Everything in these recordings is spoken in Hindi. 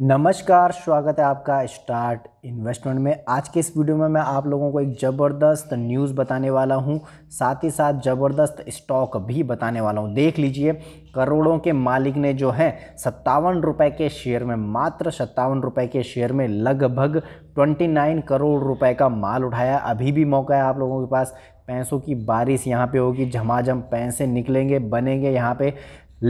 नमस्कार स्वागत है आपका स्टार्ट इन्वेस्टमेंट में आज के इस वीडियो में मैं आप लोगों को एक ज़बरदस्त न्यूज़ बताने वाला हूं साथ ही साथ ज़बरदस्त स्टॉक भी बताने वाला हूं देख लीजिए करोड़ों के मालिक ने जो है सत्तावन रुपये के शेयर में मात्र सत्तावन रुपये के शेयर में लगभग 29 करोड़ रुपए का माल उठाया अभी भी मौका है आप लोगों के पास पैसों की बारिश यहाँ पर होगी झमाझम पैसे निकलेंगे बनेंगे यहाँ पर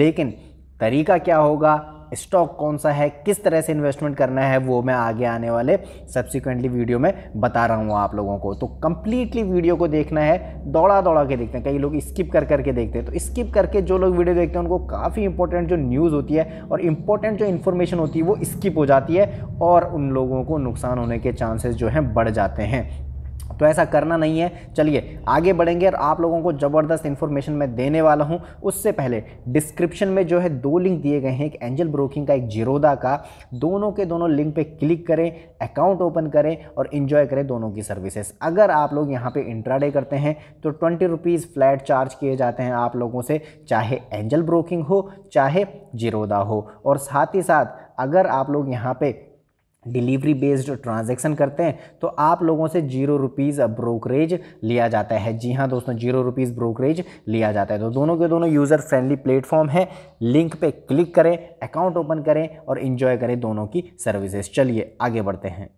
लेकिन तरीका क्या होगा स्टॉक कौन सा है किस तरह से इन्वेस्टमेंट करना है वो मैं आगे आने वाले सब्सिक्वेंटली वीडियो में बता रहा हूँ आप लोगों को तो कंप्लीटली वीडियो को देखना है दौड़ा दौड़ा के देखते हैं कई लोग स्किप कर करके देखते हैं तो स्किप करके जो लोग वीडियो देखते हैं उनको काफ़ी इंपॉर्टेंट जो न्यूज़ होती है और इंपॉर्टेंट जो इन्फॉर्मेशन होती है वो स्किप हो जाती है और उन लोगों को नुकसान होने के चांसेस जो हैं बढ़ जाते हैं तो ऐसा करना नहीं है चलिए आगे बढ़ेंगे और आप लोगों को ज़बरदस्त इन्फॉर्मेशन मैं देने वाला हूँ उससे पहले डिस्क्रिप्शन में जो है दो लिंक दिए गए हैं एक एंजल ब्रोकिंग का एक जीरोदा का दोनों के दोनों लिंक पर क्लिक करें अकाउंट ओपन करें और इन्जॉय करें दोनों की सर्विसेज अगर आप लोग यहाँ पर इंट्राडे करते हैं तो ट्वेंटी रुपीज़ फ्लैट चार्ज किए जाते हैं आप लोगों से चाहे एंजल ब्रोकिंग हो चाहे जीरोदा हो और साथ ही साथ अगर आप लोग यहाँ पर डिलीवरी बेस्ड ट्रांजैक्शन करते हैं तो आप लोगों से जीरो रुपीज़ ब्रोकरेज लिया जाता है जी हाँ दोस्तों जीरो रुपीज़ ब्रोकरेज लिया जाता है तो दोनों के दोनों यूज़र फ्रेंडली प्लेटफॉर्म है लिंक पे क्लिक करें अकाउंट ओपन करें और इन्जॉय करें दोनों की सर्विसेज चलिए आगे बढ़ते हैं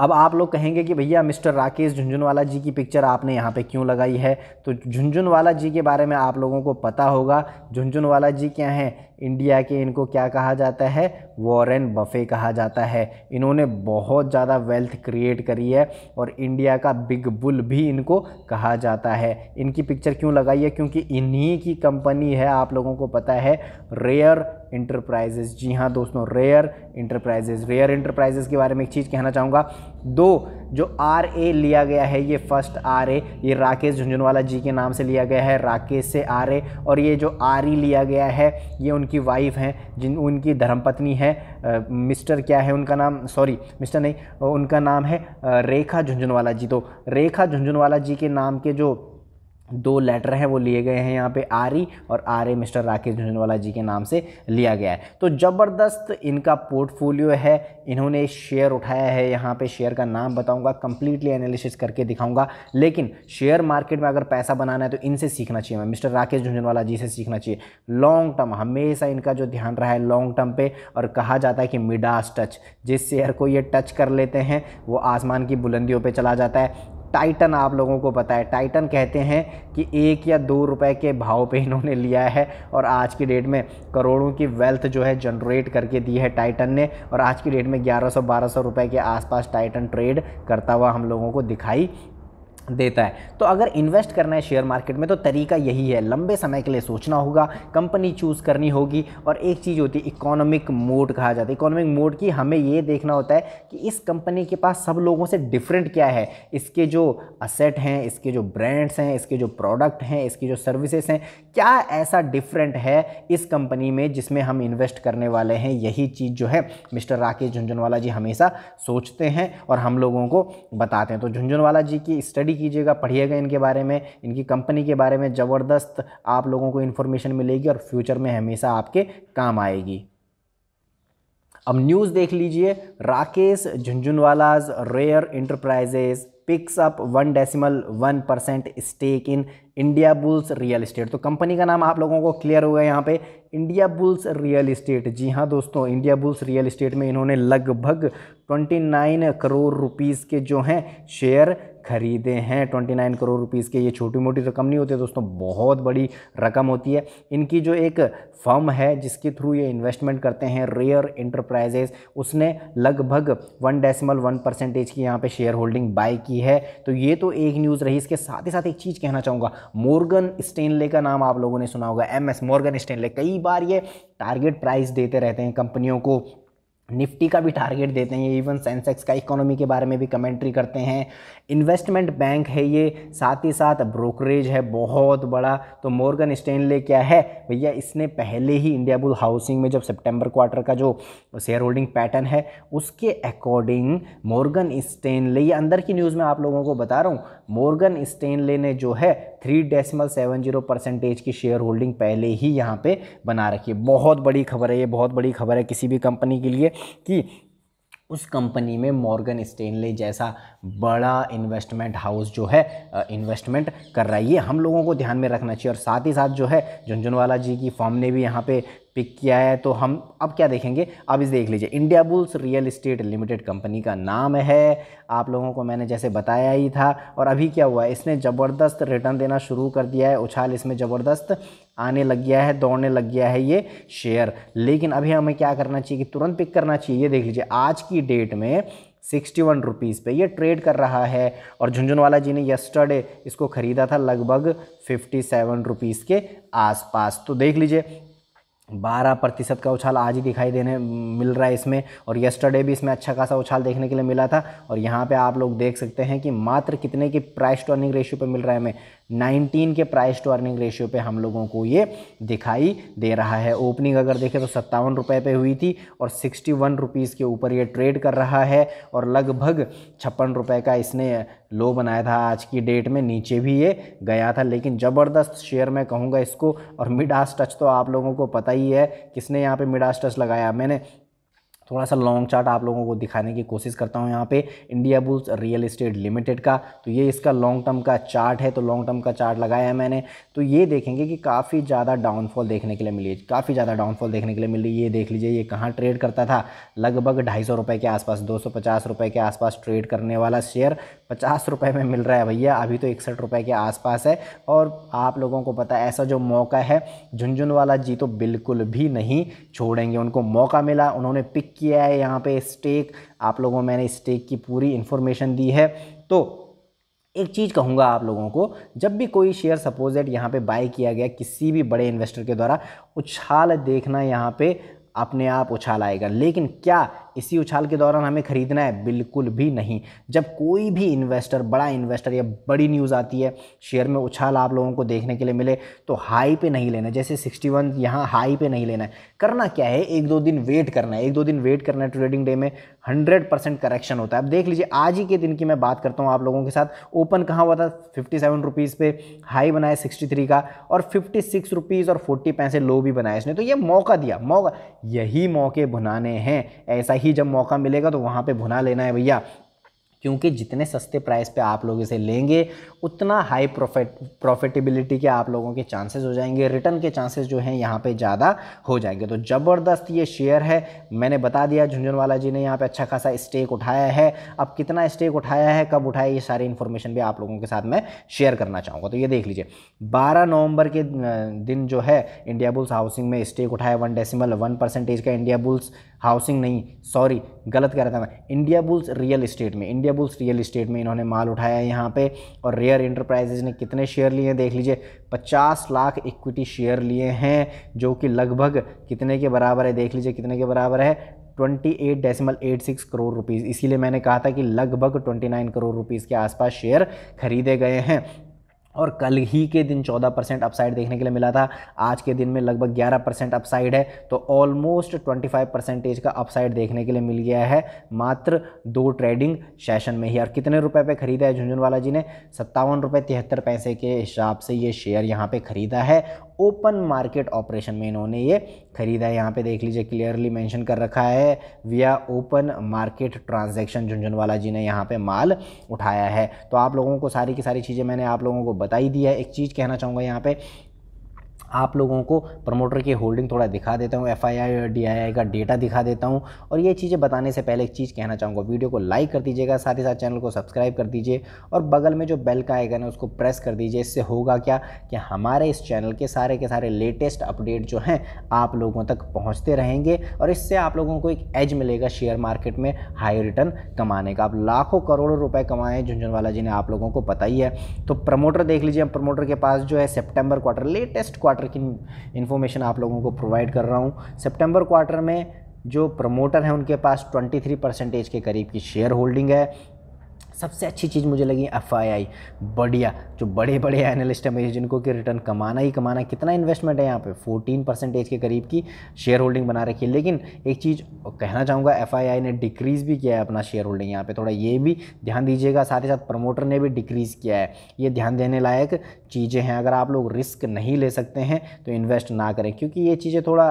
अब आप लोग कहेंगे कि भैया मिस्टर राकेश झुंझुनवाला जी की पिक्चर आपने यहाँ पे क्यों लगाई है तो झुंझुनवाला जी के बारे में आप लोगों को पता होगा झुंझुनवाला जी क्या हैं इंडिया के इनको क्या कहा जाता है वॉरेन बफे कहा जाता है इन्होंने बहुत ज़्यादा वेल्थ क्रिएट करी है और इंडिया का बिग बुल भी इनको कहा जाता है इनकी पिक्चर क्यों लगाई है क्योंकि इन्हीं की कंपनी है आप लोगों को पता है रेयर इंटरप्राइजेज़ जी हाँ दोस्तों रेयर इंटरप्राइजेज़ रेयर इंटरप्राइजेज़ के बारे में एक चीज़ कहना चाहूँगा दो जो आर ए लिया गया है ये फर्स्ट आर ए ये राकेश झुंझुनवाला जी के नाम से लिया गया है राकेश से आर ए और ये जो आर ई e लिया गया है ये उनकी वाइफ हैं जिन उनकी धर्मपत्नी है मिस्टर क्या है उनका नाम सॉरी मिस्टर नहीं उनका नाम है रेखा झुंझुनवाला जी तो रेखा झुंझुनवाला जी के नाम के जो दो लेटर हैं वो लिए गए हैं यहाँ पे ई और आर ए मिस्टर राकेश झुंझुनवाला जी के नाम से लिया गया है तो ज़बरदस्त इनका पोर्टफोलियो है इन्होंने शेयर उठाया है यहाँ पे शेयर का नाम बताऊँगा कम्प्लीटली एनालिसिस करके दिखाऊँगा लेकिन शेयर मार्केट में अगर पैसा बनाना है तो इनसे सीखना चाहिए हमें मिस्टर राकेश झुंझुनवाला जी से सीखना चाहिए लॉन्ग टर्म हमेशा इनका जो ध्यान रहा है लॉन्ग टर्म पर और कहा जाता है कि मिडास टच जिस शेयर को ये टच कर लेते हैं वो आसमान की बुलंदियों पर चला जाता है टाइटन आप लोगों को पता है टाइटन कहते हैं कि एक या दो रुपए के भाव पे इन्होंने लिया है और आज की डेट में करोड़ों की वेल्थ जो है जनरेट करके दी है टाइटन ने और आज की डेट में 1100 1200 रुपए के आसपास टाइटन ट्रेड करता हुआ हम लोगों को दिखाई देता है तो अगर इन्वेस्ट करना है शेयर मार्केट में तो तरीका यही है लंबे समय के लिए सोचना होगा कंपनी चूज़ करनी होगी और एक चीज़ होती है इकोनॉमिक मोड कहा जाता है इकोनॉमिक मोड की हमें ये देखना होता है कि इस कंपनी के पास सब लोगों से डिफरेंट क्या है इसके जो असेट हैं इसके जो ब्रांड्स हैं इसके जो प्रोडक्ट हैं इसकी जो सर्विसेज हैं क्या ऐसा डिफरेंट है इस कंपनी में जिसमें हम इन्वेस्ट करने वाले हैं यही चीज़ जो है मिस्टर राकेश झुंझुनवाला जी हमेशा सोचते हैं और हम लोगों को बताते हैं तो झुंझुनवाला जी की स्टडी कीजिएगा पढ़िएगा इनके बारे में इनकी कंपनी के बारे में ज़बरदस्त आप लोगों को इन्फॉर्मेशन मिलेगी और फ्यूचर में हमेशा आपके काम आएगी अब न्यूज़ देख लीजिए Rakesh Jhunjhunwala's Rare Enterprises picks up one decimal one percent stake in Indiabulls Real Estate तो कंपनी का नाम आप लोगों को क्लियर होगा यहाँ पे इंडिया बुल्स रियल इस्टेट जी हाँ दोस्तों इंडिया बुल्स रियल इस्टेट में इन्होंने लगभग 29 करोड़ रुपीस के जो हैं शेयर खरीदे हैं 29 करोड़ रुपीस के ये छोटी मोटी रकम नहीं होती दोस्तों बहुत बड़ी रकम होती है इनकी जो एक फर्म है जिसके थ्रू ये इन्वेस्टमेंट करते हैं रेयर इंटरप्राइजेज उसने लगभग वन डेसिमल वन परसेंटेज की यहाँ पे शेयर होल्डिंग बाय की है तो ये तो एक न्यूज़ रही इसके साथ ही साथ एक चीज़ कहना चाहूँगा मोर्गन स्टेनले का नाम आप लोगों ने सुना होगा एम एस मॉर्गन स्टेनले कई कई बार ये टारगेट प्राइस देते रहते हैं कंपनियों को निफ्टी का भी टारगेट देते हैं ये इवन सेंसेक्स का इकोनॉमी के बारे में भी कमेंट्री करते हैं इन्वेस्टमेंट बैंक है ये साथ ही साथ ब्रोकरेज है बहुत बड़ा तो मॉर्गन स्टेनले क्या है भैया इसने पहले ही इंडिया बुल हाउसिंग में जब सितंबर क्वार्टर का जो शेयर होल्डिंग पैटर्न है उसके अकॉर्डिंग मॉर्गन स्टेनले ये अंदर की न्यूज़ में आप लोगों को बता रहा हूँ मोर्गन स्टेनले ने जो है three decimal seven zero percentage की शेयर होल्डिंग पहले ही यहाँ पे बना रखी है बहुत बड़ी खबर है ये बहुत बड़ी खबर है किसी भी कंपनी के लिए कि उस कंपनी में मॉर्गन स्टेनले जैसा बड़ा इन्वेस्टमेंट हाउस जो है इन्वेस्टमेंट कर रहा है ये हम लोगों को ध्यान में रखना चाहिए और साथ ही साथ जो है झुंझुनवाला जी की फॉर्म ने भी यहाँ पे पिक किया है तो हम अब क्या देखेंगे अब इस देख लीजिए Indiabulls Real Estate Limited company का नाम है आप लोगों को मैंने जैसे बताया ही था और अभी क्या हुआ है इसने ज़बरदस्त रिटर्न देना शुरू कर दिया है उछाल इसमें ज़बरदस्त आने लग गया है दौड़ने लग गया है ये शेयर लेकिन अभी हमें क्या करना चाहिए कि तुरंत पिक करना चाहिए ये देख लीजिए आज की डेट में सिक्सटी वन रुपीज़ पर यह ट्रेड कर रहा है और झुंझुनवाला जी ने यस्टरडे इसको ख़रीदा था लगभग फिफ्टी सेवन रुपीज़ के आसपास तो देख लीजिए बारह प्रतिशत का उछाल आज ही दिखाई देने मिल रहा है इसमें और यस्टरडे भी इसमें अच्छा खासा उछाल देखने के लिए मिला था और यहाँ पे आप लोग देख सकते हैं कि मात्र कितने की प्राइस टू अर्निंग रेशियो पे मिल रहा है हमें 19 के प्राइस टू अर्निंग रेशियो पे हम लोगों को ये दिखाई दे रहा है ओपनिंग अगर देखें तो सत्तावन रुपये पर हुई थी और सिक्सटी वन के ऊपर ये ट्रेड कर रहा है और लगभग छप्पन रुपये का इसने लो बनाया था आज की डेट में नीचे भी ये गया था लेकिन ज़बरदस्त शेयर मैं कहूँगा इसको और मिड आस टच तो आप लोगों को पता ही है किसने यहाँ पे मिड आस टच लगाया मैंने थोड़ा सा लॉन्ग चार्ट आप लोगों को दिखाने की कोशिश करता हूँ यहाँ पे Indiabulls Real Estate Limited का तो ये इसका लॉन्ग टर्म का चार्ट है तो लॉन्ग टर्म का चार्ट लगाया है मैंने तो ये देखेंगे कि काफ़ी ज़्यादा डाउनफॉल देखने के लिए मिली काफ़ी ज़्यादा डाउनफॉल देखने के लिए मिली ये देख लीजिए ये कहाँ ट्रेड करता था लगभग ढाई सौ के आसपास दो सौ के आसपास ट्रेड करने वाला शेयर पचास रुपये में मिल रहा है भैया अभी तो इकसठ रुपये के आसपास है और आप लोगों को पता है ऐसा जो मौका है वाला जी तो बिल्कुल भी नहीं छोड़ेंगे उनको मौका मिला उन्होंने पिक किया है यहाँ पे स्टेक आप लोगों मैंने स्टेक की पूरी इन्फॉर्मेशन दी है तो एक चीज़ कहूँगा आप लोगों को जब भी कोई शेयर सपोज यहाँ पे बाय किया गया किसी भी बड़े इन्वेस्टर के द्वारा उछाल देखना यहाँ पे अपने आप उछाल आएगा लेकिन क्या इसी उछाल के दौरान हमें ख़रीदना है बिल्कुल भी नहीं जब कोई भी इन्वेस्टर बड़ा इन्वेस्टर या बड़ी न्यूज़ आती है शेयर में उछाल आप लोगों को देखने के लिए मिले तो हाई पे नहीं लेना जैसे 61 वन यहाँ हाई पे नहीं लेना है करना क्या है एक दो दिन वेट करना है एक दो दिन वेट करना है ट्रेडिंग डे में हंड्रेड परसेंट करेक्शन होता है अब देख लीजिए आज ही के दिन की मैं बात करता हूँ आप लोगों के साथ ओपन कहाँ हुआ था फिफ्टी सेवन रुपीज़ पे हाई बनाए सिक्सटी थ्री का और फिफ्टी सिक्स रुपीज़ और फोर्टी पैसे लो भी बनाए इसने तो ये मौका दिया मौका यही मौके भुनाने हैं ऐसा ही जब मौका मिलेगा तो वहाँ पर भुना लेना है भैया क्योंकि जितने सस्ते प्राइस पे आप लोग इसे लेंगे उतना हाई प्रॉफिट प्रॉफिटेबिलिटी के आप लोगों के चांसेस हो जाएंगे रिटर्न के चांसेस जो हैं यहाँ पे ज़्यादा हो जाएंगे तो ज़बरदस्त ये शेयर है मैंने बता दिया झुंझुनवाला जी ने यहाँ पे अच्छा खासा स्टेक उठाया है अब कितना स्टेक उठाया है कब उठाया ये सारी इन्फॉर्मेशन भी आप लोगों के साथ मैं शेयर करना चाहूँगा तो ये देख लीजिए बारह नवंबर के दिन जो है इंडिया बुल्स हाउसिंग में स्टेक उठाया वन डेसिमल वन परसेंटेज का इंडिया बुल्स हाउसिंग नहीं सॉरी गलत कह रहा था मैं इंडिया बुल्स रियल इस्टेट में इंडिया बुल्स रियल इस्टेट में इन्होंने माल उठाया है यहाँ पर और रेयर इंटरप्राइजेज ने कितने शेयर लिए हैं देख लीजिए पचास लाख इक्विटी शेयर लिए हैं जो कि लगभग कितने के बराबर है देख लीजिए कितने के बराबर है twenty eight eight six crore rupees इसीलिए मैंने कहा था कि लगभग ट्वेंटी नाइन करोड़ रुपीज़ के आसपास शेयर खरीदे गए हैं और कल ही के दिन 14 परसेंट अपसाइड देखने के लिए मिला था आज के दिन में लगभग 11 परसेंट अपसाइड है तो ऑलमोस्ट 25 परसेंटेज का अपसाइड देखने के लिए मिल गया है मात्र दो ट्रेडिंग सेशन में ही और कितने रुपए पे ख़रीदा है झुंझुनवाला जी ने सत्तावन रुपये तिहत्तर पैसे के हिसाब से ये शेयर यहाँ पर ख़रीदा है ओपन मार्केट ऑपरेशन में इन्होंने ये ख़रीदा है यहाँ पे देख लीजिए क्लियरली मेंशन कर रखा है via open market transaction Jhunjhunwala ji ने यहाँ पे माल उठाया है तो आप लोगों को सारी की सारी चीज़ें मैंने आप लोगों को बता ही दिया है एक चीज़ कहना चाहूँगा यहाँ पे आप लोगों को प्रमोटर की होल्डिंग थोड़ा दिखा देता हूँ एफ आई डी का डेटा दिखा देता हूँ और ये चीज़ें बताने से पहले एक चीज़ कहना चाहूँगा वीडियो को लाइक कर दीजिएगा साथ ही साथ चैनल को सब्सक्राइब कर दीजिए और बगल में जो बेल का आएगा ना उसको प्रेस कर दीजिए इससे होगा क्या कि हमारे इस चैनल के सारे के सारे लेटेस्ट अपडेट जो हैं आप लोगों तक पहुँचते रहेंगे और इससे आप लोगों को एक एज मिलेगा शेयर मार्केट में हाई रिटर्न कमाने का आप लाखों करोड़ों रुपये कमाएँ झुंझुनवाला जी ने आप लोगों को पता ही है तो प्रमोटर देख लीजिए प्रमोटर के पास जो है September quarter latest quarter quarter की इन्फॉर्मेशन आप लोगों को प्रोवाइड कर रहा हूँ सेप्टेम्बर क्वार्टर में जो प्रमोटर हैं उनके पास 23 परसेंटेज के करीब की शेयर होल्डिंग है सबसे अच्छी चीज़ मुझे लगी एफ बढ़िया जो बड़े बड़े एनालिस्ट हैं भैया जिनको कि रिटर्न कमाना ही कमाना कितना इन्वेस्टमेंट है यहाँ पे 14 परसेंटेज के करीब की शेयर होल्डिंग बना रखी है लेकिन एक चीज़ कहना चाहूँगा एफ ने डिक्रीज़ भी किया है अपना शेयर होल्डिंग यहाँ पर थोड़ा ये भी ध्यान दीजिएगा साथ ही साथ प्रमोटर ने भी डिक्रीज़ किया है ये ध्यान देने लायक चीज़ें हैं अगर आप लोग रिस्क नहीं ले सकते हैं तो इन्वेस्ट ना करें क्योंकि ये चीज़ें थोड़ा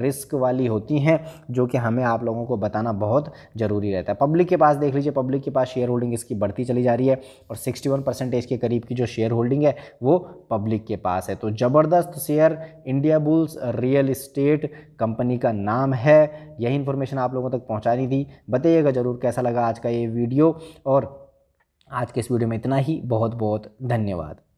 रिस्क वाली होती हैं जो कि हमें आप लोगों को बताना बहुत ज़रूरी रहता है पब्लिक के पास देख लीजिए पब्लिक के पास शेयर होल्डिंग की बढ़ती चली जा रही है और 61 परसेंटेज के करीब की जो शेयर होल्डिंग है वो पब्लिक के पास है तो ज़बरदस्त share Indiabulls Real Estate company का नाम है यही इन्फॉर्मेशन आप लोगों तक पहुँचानी थी बताइएगा ज़रूर कैसा लगा आज का ये वीडियो और आज के इस वीडियो में इतना ही बहुत बहुत धन्यवाद